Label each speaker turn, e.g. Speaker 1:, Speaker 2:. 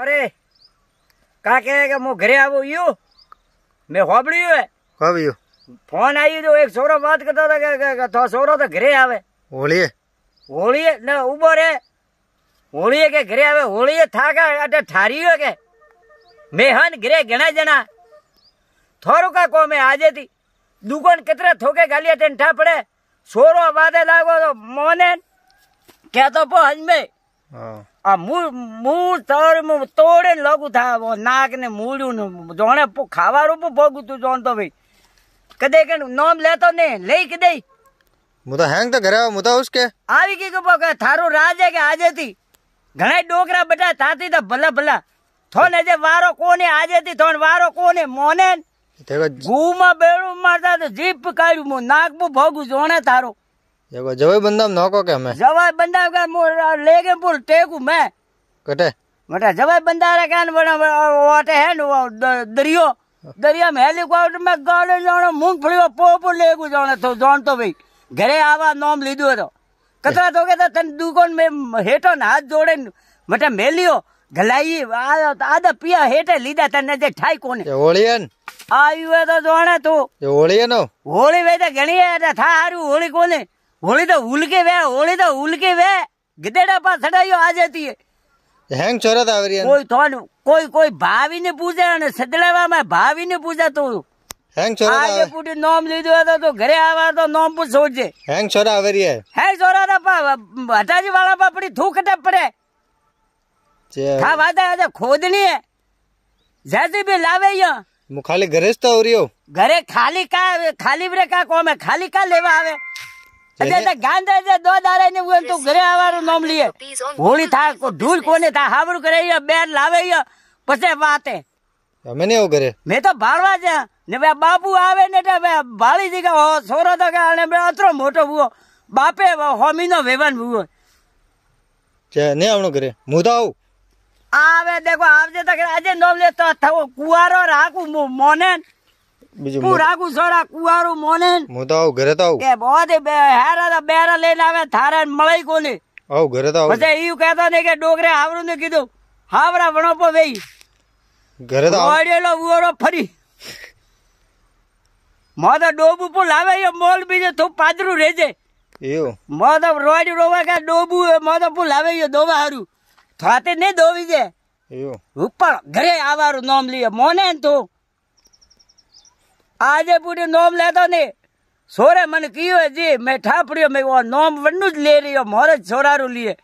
Speaker 1: અરે કા કે કે હું ઘરે આવું યું મેં હોબળ્યું હે હોબળ્યું ફોન આવ્યું તો એક છોરો વાત કરતો હતો કે તો છોરો તો ઘરે આવે હોળીએ હોળીએ ને ઉભો રે હોળીએ કે ઘરે આવે હોળીએ થાકા એટલે ઠાર્યું કે મેં હન ઘરે ઘણા જણા થોરું કા કોમે આજેથી દુકાન કતરા થોકે ગાલી ઠા પડે છોરો વાદે લાગો તો મોને કહેતો પો હજમે આ મૂળ મૂળ તર તોડે ને લગુ થાય નાક ને મૂળ્યું ને જોણે ખાવાનું પણ ભોગું તું જોણતો ભાઈ કદે કે નોમ લેતો ને લઈ કે દઈ હું તો હેંગ તો ઘરે આવ હું તો ઉસ કે આવી કે કે થારું રાજ કે આજે થી ઘણા ડોકરા બધા થાતી તો ભલા ભલા થોન આજે વારો કોને આજે થી થોન વારો કોને મોને ગુમાં બેડું મારતા તો જીપ કાઢ્યું નાક ભોગું જોણે તારું जगो जवई बंदाम नोको के हमें जवई बंदाम का मोर लेगे पुर टेकू मैं कटे मटा जवई बंदा रे कान बना वाटे है नो दरियो दरिया में हेलीकॉप्टर में गाड़े जानो मूंगफली पोपो लेगू जाने तो जान तो भाई घरे आवा नाम लीदो तो कतरा तो के तन दुकान में हेटो ना हाथ जोड़े मटा मेलियो गलाई आधा पिया हेटे लीदा तने जे ठाई कोने ओलियन आयु तो जाने तू ओलियन होली वे तो घणी है था हारू होली कोने होली तो भूल के वे होली तो भूल के वे गिदेड़ा पास सड़ाइयो आ जाती है हैंग छोरा था कोई थोन कोई कोई भावी ने पूछा ने सदलावा में भावी ने पूछा तो हैंग छोरा आगे पूटे नाम ले दो तो घरे आवा तो नाम पूछ सोच हैंग छोरा अवरी है हैंग छोरा पा हटाजी वाला पा पड़ी थूक टप पड़े था वादा है खोदनी है जैसे भी लावे यहाँ मुखाली घरे हो रही घरे खाली का खाली ब्रेक का कौम है खाली का लेवा आवे એટલે ગાંધા જે દો દારા ને હું તું ઘરે આવવાનું નામ લીએ હોળી થા ધૂળ કોને થા હાવરું કરે બેન લાવે પછી વાતે અમે ને એવું કરે મેં તો ભાળવા છે ને બે બાપુ આવે ને એટલે ભાળી દી કે છોરો તો કે અને અતરો મોટો ભૂવો બાપે હોમી નો વેવાન ભૂવો છે ને આવણું કરે હું તો આવું આવે દેખો આવજે તો આજે નોમ લે તો કુવારો રાખું મોને બીજું હું રાખું સરા કુવારું મોને હું તો આવું ઘરે તો આવું કે બોધે હેરા તો બેરા લઈને આવે થારે મળાઈ કોને આવું ઘરે તો આવું પછી ઈયું કહેતો ને કે ડોગરે આવરું ને કીધું હાવરા વણો પર વેઈ ઘરે તો ઓડેલો ઉવરો ફરી મોદો ડોબુ પણ લાવે એ મોલ બીજે તો પાદરું રેજે એવું મોદો રોડ રોવા કે ડોબુ મોદો પણ લાવે દોવા થાતે ને દોવી જે ઉપર ઘરે આવારું નામ લીએ મોને તું આજે પૂરી નોમ લેતો ને સોરે મને કીધું જી મેં ઠાપડ્યો મેં નોમ વણનું જ લઈ રહ્યો મોરે છોરારું લીએ